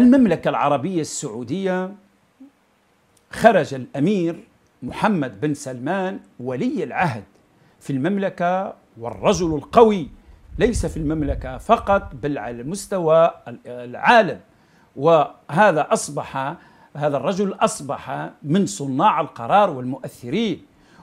المملكة العربية السعودية خرج الأمير محمد بن سلمان ولي العهد في المملكة والرجل القوي ليس في المملكة فقط بل على مستوى العالم وهذا أصبح هذا الرجل أصبح من صناع القرار والمؤثرين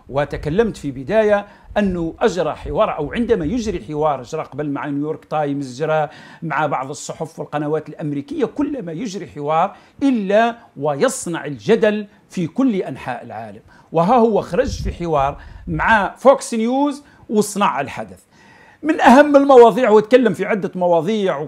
وتكلمت في بداية أنه أجرى حوار أو عندما يجري حوار جرى قبل مع نيويورك تايمز جرى مع بعض الصحف والقنوات الأمريكية كلما يجري حوار إلا ويصنع الجدل في كل أنحاء العالم وها هو خرج في حوار مع فوكس نيوز وصنع الحدث من أهم المواضيع وتكلم في عدة مواضيع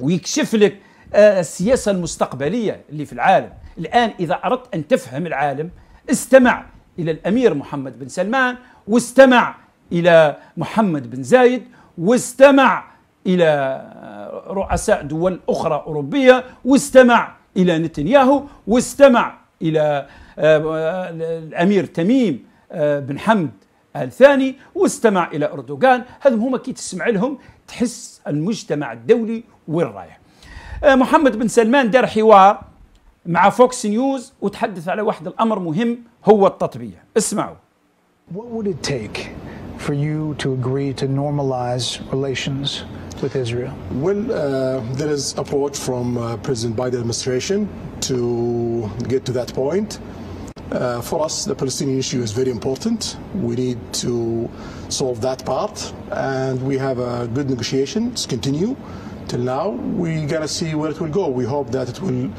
ويكشف لك آه، السياسة المستقبلية اللي في العالم الآن إذا أردت أن تفهم العالم استمع إلى الأمير محمد بن سلمان واستمع إلى محمد بن زايد واستمع إلى رؤساء دول أخرى أوروبية واستمع إلى نتنياهو واستمع إلى آه، الأمير تميم آه، بن حمد آل ثاني واستمع إلى أردوغان هذم هما كي تسمع لهم تحس المجتمع الدولي وين رايح آه، محمد بن سلمان دار حوار مع فوكس نيوز وتحدث على واحد الأمر مهم هو التطبيع اسمعوا What would it take for you to agree to normalize relations with Israel? Well, uh, there is approach from uh, President Biden administration to get to that point. Uh, for us, the Palestinian issue is very important. We need to solve that part, and we have a good negotiations continue till now. We're gonna see where it will go. We hope that it will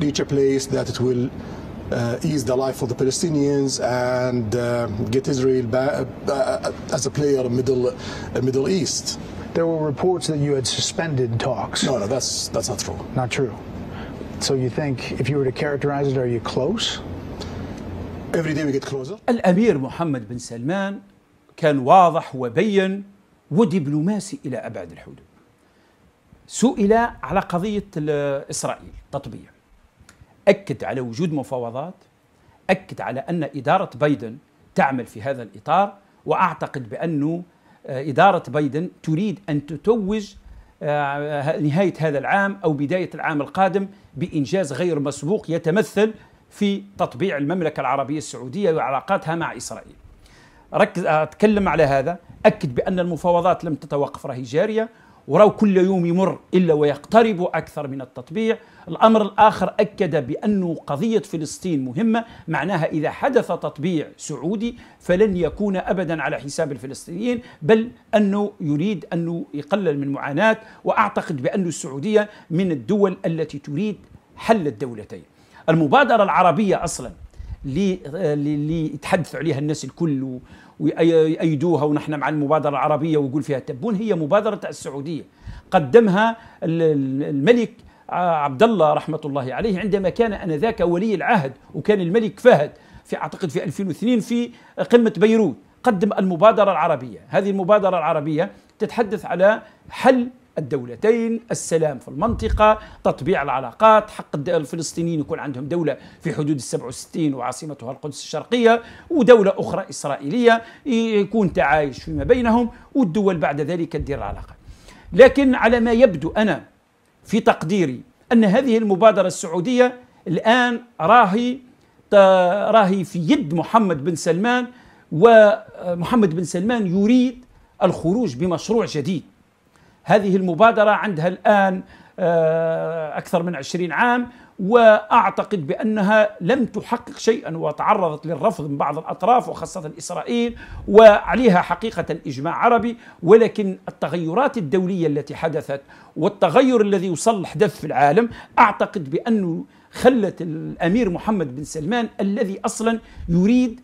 reach a place that it will uh, ease the life of the Palestinians and uh, get Israel back, uh, as a player in middle Middle East. There were reports that you had suspended talks. No, no, that's that's not true. Not true. So you think if you were to characterize it, are you close? Every day we get closer. الأمير محمد بن سلمان كان واضح وبين ودبلوماسي إلى أبعد الحدود. سئل على قضية إسرائيل تطبيع أكد على وجود مفاوضات أكد على أن إدارة بايدن تعمل في هذا الإطار وأعتقد بأنه آه، إدارة بايدن تريد أن تتوج آه، نهاية هذا العام أو بداية العام القادم بإنجاز غير مسبوق يتمثل في تطبيع المملكة العربية السعودية وعلاقاتها مع إسرائيل ركز أتكلم على هذا أكد بأن المفاوضات لم تتوقف راهي جارية وراو كل يوم يمر إلا ويقترب أكثر من التطبيع الأمر الآخر أكد بأن قضية فلسطين مهمة معناها إذا حدث تطبيع سعودي فلن يكون أبدا على حساب الفلسطينيين بل أنه يريد أنه يقلل من معاناة وأعتقد بأن السعودية من الدول التي تريد حل الدولتين المبادرة العربية أصلا اللي يتحدث عليها الناس الكل ويأيدوها ونحن مع المبادرة العربية ويقول فيها تبون هي مبادرة السعودية قدمها الملك آه، عبد الله رحمة الله عليه عندما كان أنذاك ولي العهد وكان الملك فهد في أعتقد في 2002 في قمة بيروت قدم المبادرة العربية هذه المبادرة العربية تتحدث على حل الدولتين السلام في المنطقة تطبيع العلاقات حق الفلسطينيين يكون عندهم دولة في حدود السبع وستين وعاصمتها القدس الشرقية ودولة أخرى إسرائيلية يكون تعايش فيما بينهم والدول بعد ذلك تدير العلاقة لكن على ما يبدو أنا في تقديري أن هذه المبادرة السعودية الآن راهي راهي في يد محمد بن سلمان ومحمد بن سلمان يريد الخروج بمشروع جديد هذه المبادرة عندها الآن آه، أكثر من عشرين عام وأعتقد بأنها لم تحقق شيئا وتعرضت للرفض من بعض الأطراف وخاصة إسرائيل وعليها حقيقة إجماع عربي ولكن التغيرات الدولية التي حدثت والتغير الذي وصل حدث في العالم أعتقد بأنه خلت الأمير محمد بن سلمان الذي أصلا يريد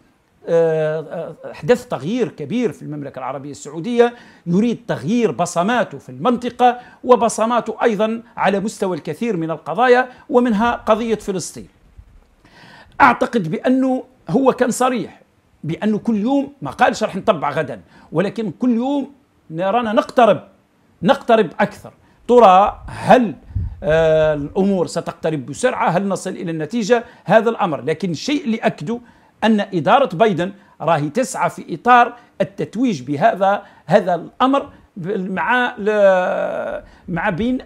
أحدث آه، آه، تغيير كبير في المملكة العربية السعودية يريد تغيير بصماته في المنطقة وبصماته أيضا على مستوى الكثير من القضايا ومنها قضية فلسطين أعتقد بأنه هو كان صريح بأنه كل يوم ما قالش راح نطبع غدا ولكن كل يوم نرانا نقترب نقترب أكثر ترى هل آه، الأمور ستقترب بسرعة هل نصل إلى النتيجة هذا الأمر لكن الشيء اللي أكده أن إدارة بايدن راهي تسعى في إطار التتويج بهذا هذا الأمر مع مع بين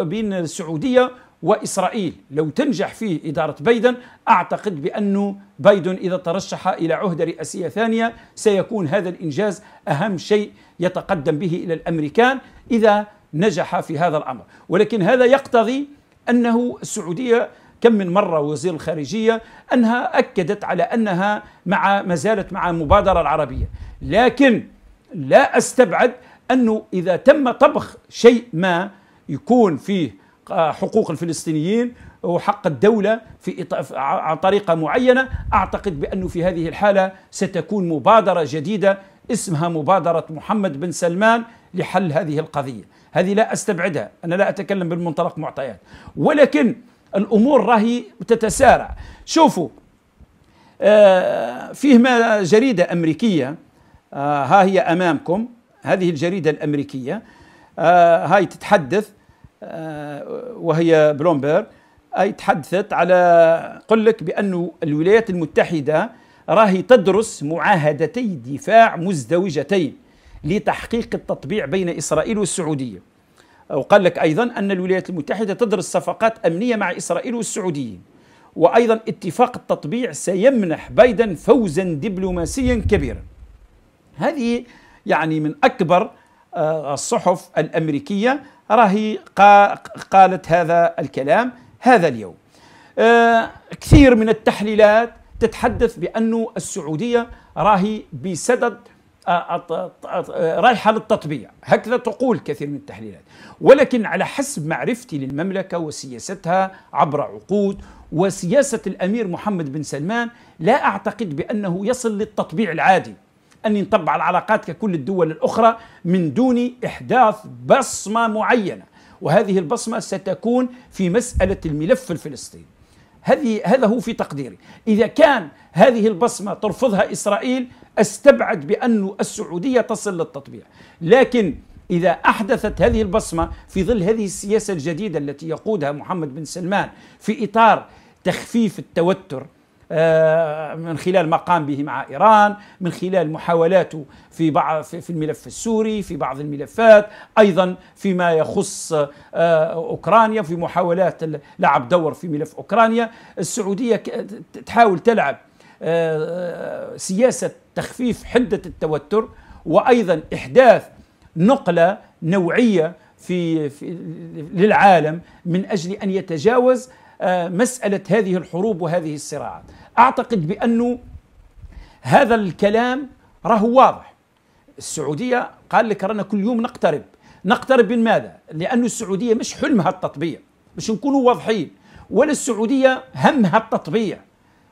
بين السعودية وإسرائيل لو تنجح فيه إدارة بايدن أعتقد بأنه بايدن إذا ترشح إلى عهدة رئاسية ثانية سيكون هذا الإنجاز أهم شيء يتقدم به إلى الأمريكان إذا نجح في هذا الأمر ولكن هذا يقتضي أنه السعودية كم من مرة وزير الخارجية أنها أكدت على أنها مع ما زالت مع المبادرة العربية لكن لا أستبعد أنه إذا تم طبخ شيء ما يكون فيه آه، حقوق الفلسطينيين وحق الدولة في عن طريقة معينة أعتقد بأنه في هذه الحالة ستكون مبادرة جديدة اسمها مبادرة محمد بن سلمان لحل هذه القضية هذه لا أستبعدها أنا لا أتكلم بالمنطلق معطيات ولكن الامور راهي تتسارع شوفوا آه، فيه جريده امريكيه آه، ها هي امامكم هذه الجريده الامريكيه آه، هاي تتحدث وهي بلومبير اي تحدثت على قل لك بانه الولايات المتحده راهي تدرس معاهدتي دفاع مزدوجتين لتحقيق التطبيع بين اسرائيل والسعوديه وقال لك أيضا أن الولايات المتحدة تدرس صفقات أمنية مع إسرائيل والسعوديين وأيضا اتفاق التطبيع سيمنح بايدن فوزا دبلوماسيا كبيرا هذه يعني من أكبر آه، الصحف الأمريكية راهي قالت هذا الكلام هذا اليوم آه، كثير من التحليلات تتحدث بأن السعودية راهي بسدد آه، رايحة للتطبيع هكذا تقول كثير من التحليلات ولكن على حسب معرفتي للمملكة وسياستها عبر عقود وسياسة الأمير محمد بن سلمان لا أعتقد بأنه يصل للتطبيع العادي أن ينطبع العلاقات ككل الدول الأخرى من دون إحداث بصمة معينة وهذه البصمة ستكون في مسألة الملف الفلسطيني هذه هذا هو في تقديري إذا كان هذه البصمة ترفضها إسرائيل أستبعد بأن السعودية تصل للتطبيع لكن إذا أحدثت هذه البصمة في ظل هذه السياسة الجديدة التي يقودها محمد بن سلمان في إطار تخفيف التوتر آه، من خلال ما قام به مع ايران، من خلال محاولاته في بعض في الملف السوري، في بعض الملفات، ايضا فيما يخص آه، اوكرانيا في محاولات لعب دور في ملف اوكرانيا، السعوديه تحاول تلعب آه، سياسه تخفيف حده التوتر وايضا احداث نقله نوعيه في, في للعالم من اجل ان يتجاوز آه، مساله هذه الحروب وهذه الصراعات. اعتقد بانه هذا الكلام راهو واضح. السعوديه قال لك رانا كل يوم نقترب، نقترب من ماذا؟ لانه السعوديه مش حلمها التطبيع، مش نكونوا واضحين، ولا السعوديه همها التطبيع،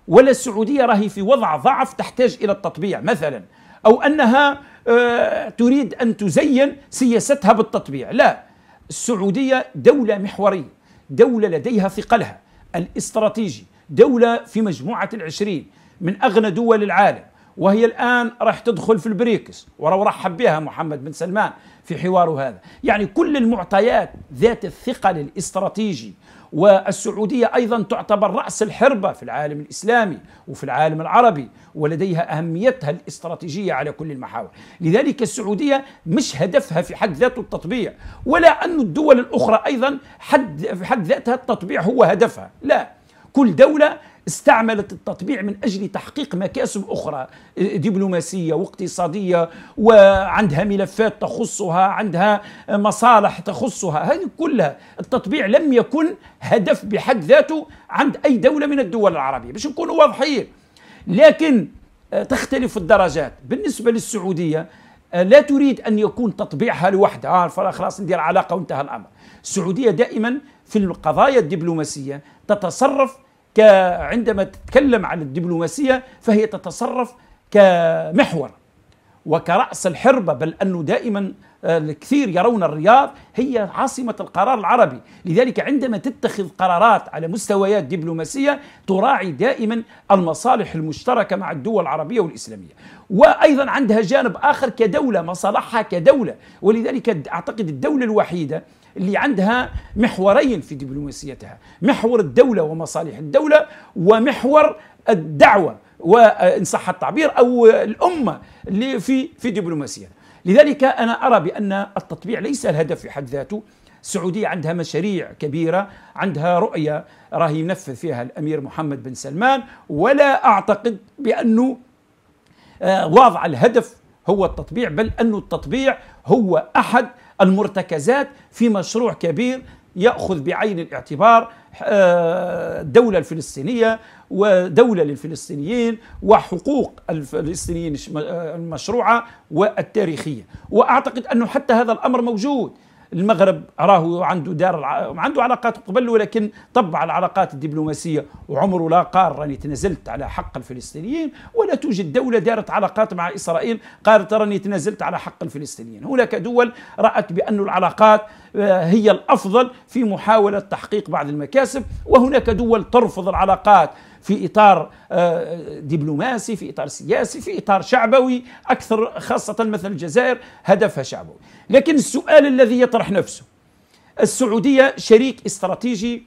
ولا السعوديه راهي في وضع ضعف تحتاج الى التطبيع مثلا، او انها آه، تريد أن تزين سياستها بالتطبيع لا السعودية دولة محورية دولة لديها ثقلها الاستراتيجي دولة في مجموعة العشرين من أغنى دول العالم وهي الآن راح تدخل في البريكس ولو رحب بها محمد بن سلمان في حواره هذا يعني كل المعطيات ذات الثقل الاستراتيجي والسعودية أيضا تعتبر رأس الحربة في العالم الإسلامي وفي العالم العربي ولديها أهميتها الاستراتيجية على كل المحاور لذلك السعودية مش هدفها في حد ذاته التطبيع ولا أن الدول الأخرى أيضا حد في حد ذاتها التطبيع هو هدفها لا كل دولة استعملت التطبيع من أجل تحقيق مكاسب أخرى دبلوماسية واقتصادية وعندها ملفات تخصها عندها مصالح تخصها هذه كلها التطبيع لم يكن هدف بحد ذاته عند أي دولة من الدول العربية باش نكونوا واضحين لكن آه، تختلف الدرجات بالنسبة للسعودية آه، لا تريد أن يكون تطبيعها لوحدها آه خلاص ندير علاقة وانتهى الأمر السعودية دائما في القضايا الدبلوماسية تتصرف عندما تتكلم عن الدبلوماسية فهي تتصرف كمحور وكرأس الحربة بل أنه دائما آه، الكثير يرون الرياض هي عاصمة القرار العربي لذلك عندما تتخذ قرارات على مستويات دبلوماسية تراعي دائما المصالح المشتركة مع الدول العربية والإسلامية وأيضا عندها جانب آخر كدولة مصالحها كدولة ولذلك أعتقد الدولة الوحيدة اللي عندها محورين في دبلوماسيتها محور الدولة ومصالح الدولة ومحور الدعوة وإن صح التعبير أو الأمة اللي في في دبلوماسيتها لذلك أنا أرى بأن التطبيع ليس الهدف في حد ذاته السعودية عندها مشاريع كبيرة عندها رؤية راهي ينفذ فيها الأمير محمد بن سلمان ولا أعتقد بأنه آه، واضع الهدف هو التطبيع بل أن التطبيع هو أحد المرتكزات في مشروع كبير ياخذ بعين الاعتبار الدوله آه، الفلسطينيه ودوله للفلسطينيين وحقوق الفلسطينيين آه، المشروعه والتاريخيه واعتقد انه حتى هذا الامر موجود المغرب راهو عنده دار عنده علاقات قبل ولكن طبع العلاقات الدبلوماسيه وعمره لا قال راني تنازلت على حق الفلسطينيين ولا توجد دوله دارت علاقات مع اسرائيل قالت راني تنازلت على حق الفلسطينيين هناك دول رات بان العلاقات آه، هي الافضل في محاوله تحقيق بعض المكاسب وهناك دول ترفض العلاقات في إطار آه، دبلوماسي في إطار سياسي في إطار شعبوي أكثر خاصة مثلا الجزائر هدفها شعبوي لكن السؤال الذي يطرح نفسه السعودية شريك استراتيجي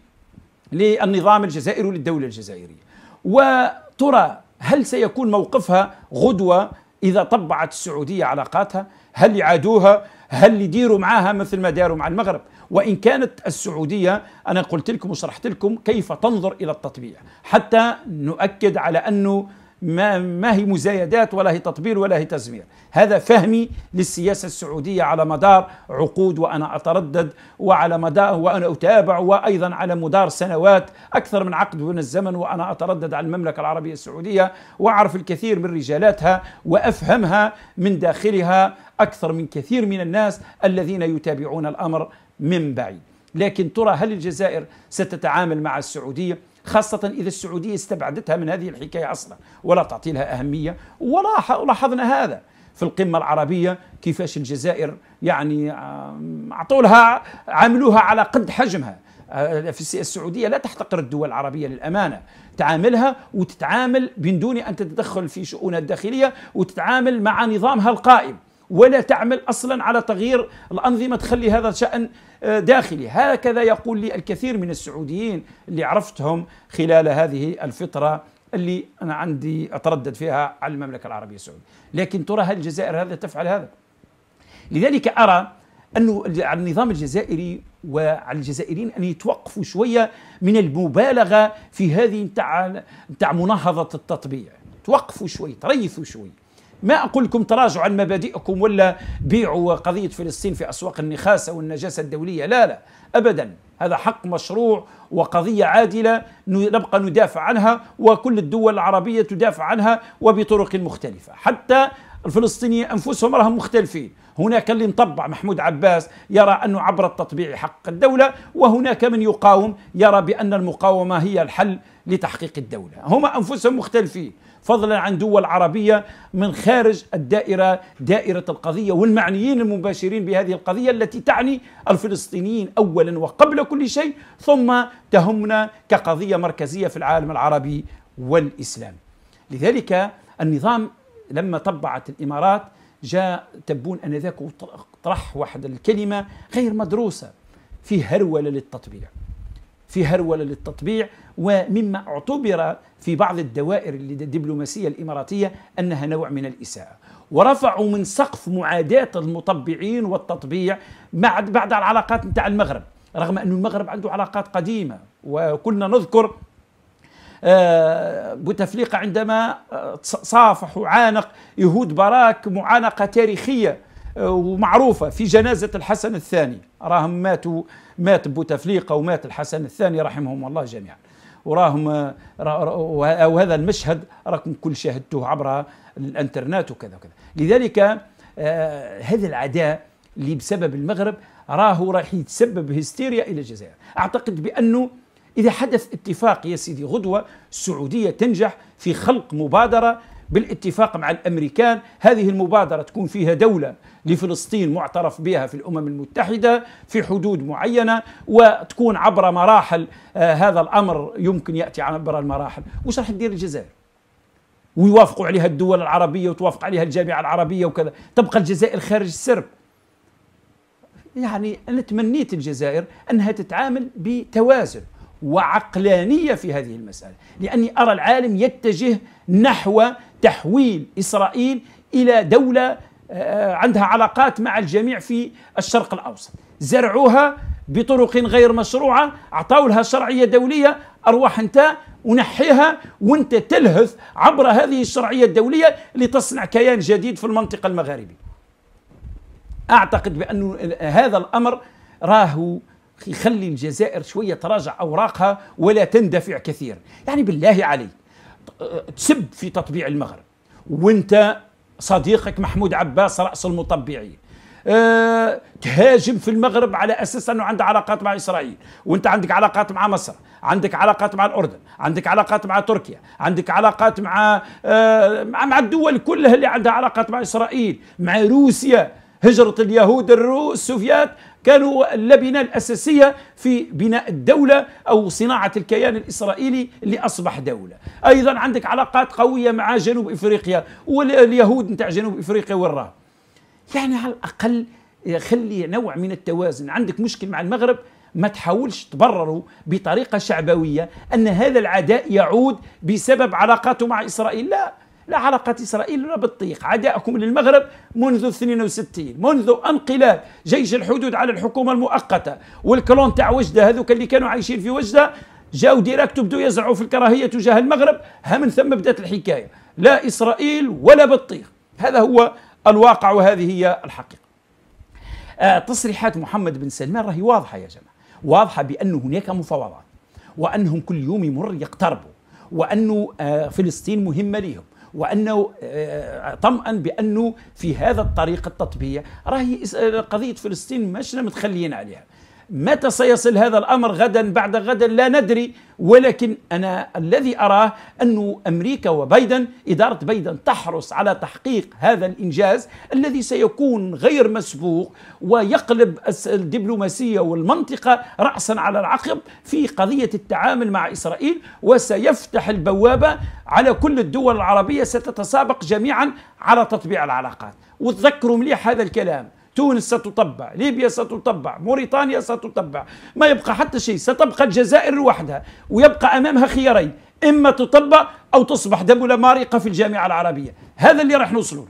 للنظام الجزائري وللدولة الجزائرية وترى هل سيكون موقفها غدوة إذا طبعت السعودية علاقاتها هل يعادوها هل يديروا معها مثل ما داروا مع المغرب وإن كانت السعودية أنا قلت لكم وشرحت لكم كيف تنظر إلى التطبيع حتى نؤكد على أنه ما, ما هي مزايدات ولا هي تطبيل ولا هي تزمير هذا فهمي للسياسة السعودية على مدار عقود وأنا أتردد وعلى مدار وأنا أتابع وأيضا على مدار سنوات أكثر من عقد من الزمن وأنا أتردد على المملكة العربية السعودية وأعرف الكثير من رجالاتها وأفهمها من داخلها أكثر من كثير من الناس الذين يتابعون الأمر من بعيد لكن ترى هل الجزائر ستتعامل مع السعودية خاصة إذا السعودية استبعدتها من هذه الحكاية أصلا ولا تعطي لها أهمية ولاحظنا هذا في القمة العربية كيفاش الجزائر يعني أعطولها عملوها على قد حجمها آه، في السعوديه لا تحتقر الدول العربيه للامانه تعاملها وتتعامل من دون ان تتدخل في شؤونها الداخليه وتتعامل مع نظامها القائم ولا تعمل اصلا على تغيير الانظمه تخلي هذا شان آه، داخلي هكذا يقول لي الكثير من السعوديين اللي عرفتهم خلال هذه الفتره اللي انا عندي اتردد فيها على المملكه العربيه السعوديه لكن ترى هل الجزائر هذا تفعل هذا لذلك ارى انه على النظام الجزائري وعلى الجزائريين ان يتوقفوا شويه من المبالغه في هذه نتاع نتاع مناهضه التطبيع توقفوا شوي تريثوا شوي ما أقول لكم تراجعوا عن مبادئكم ولا بيعوا قضية فلسطين في أسواق النخاسة والنجاسة الدولية لا لا أبدا هذا حق مشروع وقضية عادلة نبقى ندافع عنها وكل الدول العربية تدافع عنها وبطرق مختلفة حتى الفلسطينيين أنفسهم راهم مختلفين هناك اللي مطبع محمود عباس يرى أنه عبر التطبيع حق الدولة وهناك من يقاوم يرى بأن المقاومة هي الحل لتحقيق الدولة هما أنفسهم مختلفين فضلا عن دول عربية من خارج الدائرة دائرة القضية والمعنيين المباشرين بهذه القضية التي تعني الفلسطينيين أولا وقبل كل شيء ثم تهمنا كقضية مركزية في العالم العربي والإسلام لذلك النظام لما طبعت الإمارات جاء تبون أنذاك وطرح واحد الكلمة غير مدروسة في هرولة للتطبيع في هرولة للتطبيع ومما اعتبر في بعض الدوائر الدبلوماسية الإماراتية أنها نوع من الإساءة ورفعوا من سقف معاداة المطبعين والتطبيع بعد بعد العلاقات نتاع المغرب رغم أن المغرب عنده علاقات قديمة وكنا نذكر آه، بوتفليقة عندما آه، صافح وعانق يهود براك معانقة تاريخية آه، ومعروفة في جنازة الحسن الثاني راهم ماتوا مات بوتفليقة ومات الحسن الثاني رحمهم الله جميعا وراهم وهذا المشهد راكم كل شاهدته عبر الانترنت وكذا وكذا لذلك هذا العداء اللي بسبب المغرب راهو راح يتسبب هستيريا الى الجزائر اعتقد بانه إذا حدث اتفاق يا سيدي غدوة السعودية تنجح في خلق مبادرة بالاتفاق مع الامريكان هذه المبادره تكون فيها دوله لفلسطين معترف بها في الامم المتحده في حدود معينه وتكون عبر مراحل آه هذا الامر يمكن ياتي عبر المراحل وش راح تدير الجزائر ويوافقوا عليها الدول العربيه وتوافق عليها الجامعه العربيه وكذا تبقى الجزائر خارج السرب يعني انا تمنيت الجزائر انها تتعامل بتوازن وعقلانية في هذه المسألة لأني أرى العالم يتجه نحو تحويل إسرائيل إلى دولة آه، عندها علاقات مع الجميع في الشرق الأوسط زرعوها بطرق غير مشروعة اعطوا لها شرعية دولية أرواح أنت ونحيها وأنت تلهث عبر هذه الشرعية الدولية لتصنع كيان جديد في المنطقة المغاربية أعتقد بأن هذا الأمر راهو يخلي الجزائر شوية تراجع أوراقها ولا تندفع كثير يعني بالله عليك تسب في تطبيع المغرب وانت صديقك محمود عباس رأس المطبعين أه تهاجم في المغرب على اساس انه عنده علاقات مع اسرائيل وانت عندك علاقات مع مصر عندك علاقات مع الاردن عندك علاقات مع تركيا عندك علاقات مع أه مع الدول كلها اللي عندها علاقات مع اسرائيل مع روسيا هجره اليهود الروس السوفيات كانوا اللبنة الأساسية في بناء الدولة أو صناعة الكيان الإسرائيلي اللي أصبح دولة أيضا عندك علاقات قوية مع جنوب إفريقيا واليهود نتاع جنوب إفريقيا وراه يعني على الأقل خلي نوع من التوازن عندك مشكل مع المغرب ما تحاولش تبرره بطريقة شعبوية أن هذا العداء يعود بسبب علاقاته مع إسرائيل لا لا علاقة إسرائيل ولا بالطيق عداءكم للمغرب منذ 62 منذ انقلاب جيش الحدود على الحكومة المؤقتة والكلون تاع وجدة هذوك اللي كانوا عايشين في وجدة جاو ديراكت بدوا يزرعوا في الكراهية تجاه المغرب ها من ثم بدأت الحكاية لا إسرائيل ولا بالطيق هذا هو الواقع وهذه هي الحقيقة آه تصريحات محمد بن سلمان راهي واضحة يا جماعة واضحة بأن هناك مفاوضات وأنهم كل يوم يمر يقتربوا وأن آه فلسطين مهمة لهم وانه آه، طمأن بانه في هذا الطريق التطبيع راهي آه، قضيه فلسطين ماشنا متخليين عليها متى سيصل هذا الامر غدا بعد غدا لا ندري ولكن انا الذي اراه انه امريكا وبايدن اداره بايدن تحرص على تحقيق هذا الانجاز الذي سيكون غير مسبوق ويقلب الدبلوماسيه والمنطقه راسا على العقب في قضيه التعامل مع اسرائيل وسيفتح البوابه على كل الدول العربيه ستتسابق جميعا على تطبيع العلاقات وتذكروا مليح هذا الكلام تونس ستطبع ليبيا ستطبع موريتانيا ستطبع ما يبقى حتى شيء ستبقى الجزائر لوحدها ويبقى أمامها خيارين إما تطبع أو تصبح دبلة مارقة في الجامعة العربية هذا اللي راح نوصله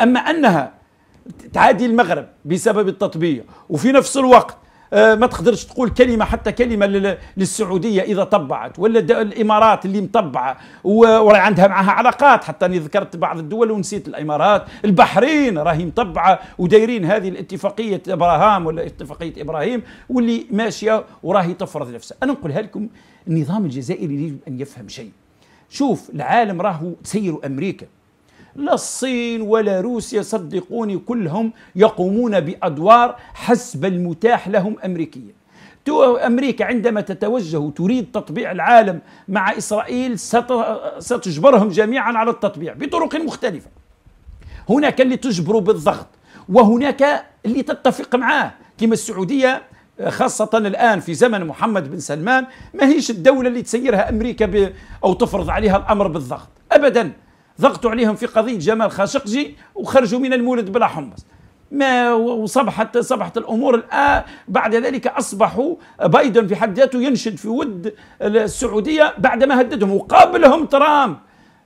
أما أنها تعادي المغرب بسبب التطبيع وفي نفس الوقت آه، ما تقدرش تقول كلمه حتى كلمه للسعوديه اذا طبعت ولا الامارات اللي مطبعه وراي عندها معها علاقات حتى اني ذكرت بعض الدول ونسيت الامارات البحرين راهي مطبعه ودايرين هذه الاتفاقيه ابراهام ولا اتفاقيه ابراهيم واللي ماشيه وراهي تفرض نفسها انا نقولها لكم النظام الجزائري يجب ان يفهم شيء شوف العالم راهو تسير امريكا لا الصين ولا روسيا صدقوني كلهم يقومون بأدوار حسب المتاح لهم أمريكيا أمريكا عندما تتوجه تريد تطبيع العالم مع إسرائيل ستجبرهم جميعا على التطبيع بطرق مختلفة هناك اللي تجبره بالضغط وهناك اللي تتفق معاه كما السعودية خاصة الآن في زمن محمد بن سلمان ما هيش الدولة اللي تسيرها أمريكا أو تفرض عليها الأمر بالضغط أبداً ضغطوا عليهم في قضية جمال خاشقجي وخرجوا من المولد بلا حمص ما وصبحت صبحت الامور الان بعد ذلك اصبحوا بايدن في حد ذاته ينشد في ود السعوديه بعد ما هددهم وقابلهم ترامب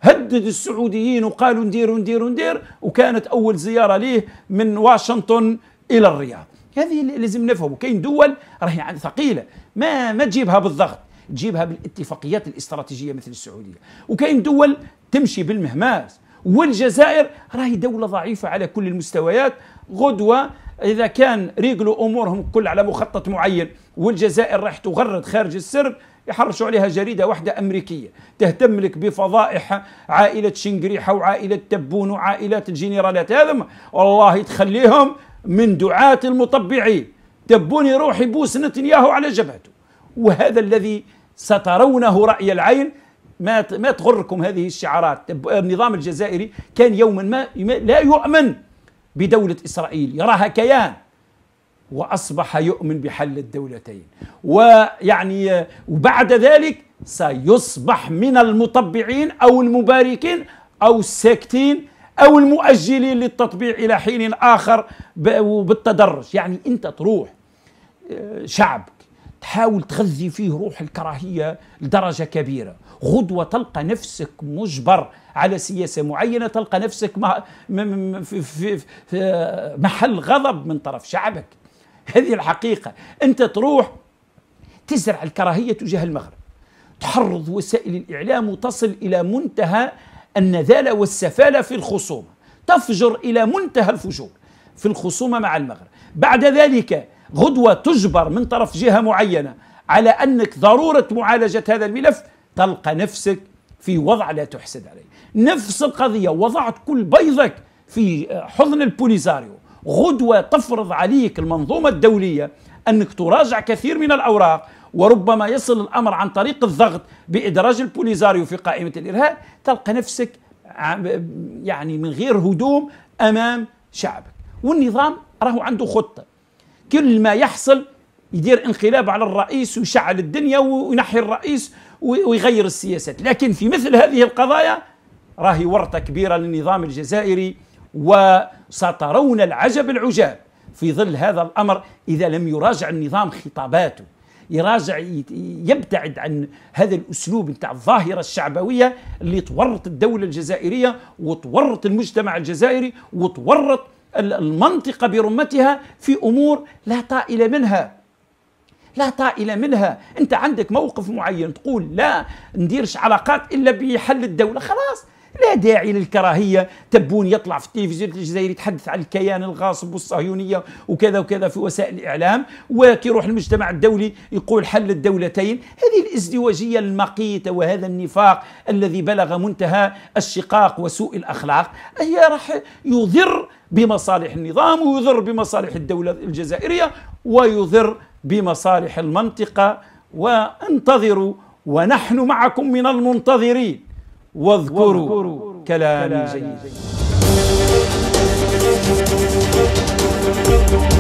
هدد السعوديين وقالوا ندير ندير ندير وكانت اول زياره ليه من واشنطن الى الرياض هذه لازم نفهموا كاين دول راهي ثقيله ما ما تجيبها بالضغط تجيبها بالاتفاقيات الاستراتيجيه مثل السعوديه وكاين دول تمشي بالمهماس والجزائر راهي دوله ضعيفه على كل المستويات غدوه اذا كان ريقلوا امورهم كل على مخطط معين والجزائر راح تغرد خارج السرب يحرشوا عليها جريدة واحدة أمريكية تهتم لك بفضائح عائلة شنقريحة وعائلة تبون وعائلات الجنرالات هذا والله تخليهم من دعاة المطبعين تبون يروح يبوس نتنياهو على جبهته وهذا الذي سترونه رأي العين ما ما تغركم هذه الشعارات آه، النظام الجزائري كان يوما ما لا يؤمن بدولة إسرائيل يراها كيان وأصبح يؤمن بحل الدولتين ويعني آه، وبعد ذلك سيصبح من المطبعين أو المباركين أو الساكتين أو المؤجلين للتطبيع إلى حين آخر وبالتدرج يعني أنت تروح آه، شعب تحاول تغذي فيه روح الكراهية لدرجة كبيرة غدوة تلقى نفسك مجبر على سياسة معينة تلقى نفسك في محل غضب من طرف شعبك هذه الحقيقة أنت تروح تزرع الكراهية تجاه المغرب تحرض وسائل الإعلام وتصل إلى منتهى النذالة والسفالة في الخصومة تفجر إلى منتهى الفجور في الخصومة مع المغرب بعد ذلك غدوة تجبر من طرف جهة معينة على أنك ضرورة معالجة هذا الملف تلقى نفسك في وضع لا تحسد عليه نفس القضية وضعت كل بيضك في آه، حضن البوليزاريو غدوة تفرض عليك المنظومة الدولية أنك تراجع كثير من الأوراق وربما يصل الأمر عن طريق الضغط بإدراج البوليزاريو في قائمة الإرهاب تلقى نفسك يعني من غير هدوم أمام شعبك والنظام راهو عنده خطة كل ما يحصل يدير انقلاب على الرئيس ويشعل الدنيا وينحي الرئيس ويغير السياسات لكن في مثل هذه القضايا راهي ورطة كبيرة للنظام الجزائري وسترون العجب العجاب في ظل هذا الأمر إذا لم يراجع النظام خطاباته يراجع يبتعد عن هذا الاسلوب نتاع الظاهره الشعبويه اللي تورط الدوله الجزائريه وتورط المجتمع الجزائري وتورط المنطقة برمتها في أمور لا طائل منها لا طائل منها أنت عندك موقف معين تقول لا نديرش علاقات إلا بحل الدولة خلاص لا داعي للكراهيه تبون يطلع في التلفزيون الجزائري يتحدث عن الكيان الغاصب والصهيونيه وكذا وكذا في وسائل الاعلام وكيروح المجتمع الدولي يقول حل الدولتين هذه الازدواجيه المقيته وهذا النفاق الذي بلغ منتهى الشقاق وسوء الاخلاق هي راح يضر بمصالح النظام ويضر بمصالح الدوله الجزائريه ويضر بمصالح المنطقه وانتظروا ونحن معكم من المنتظرين واذكروا كلامي جيدا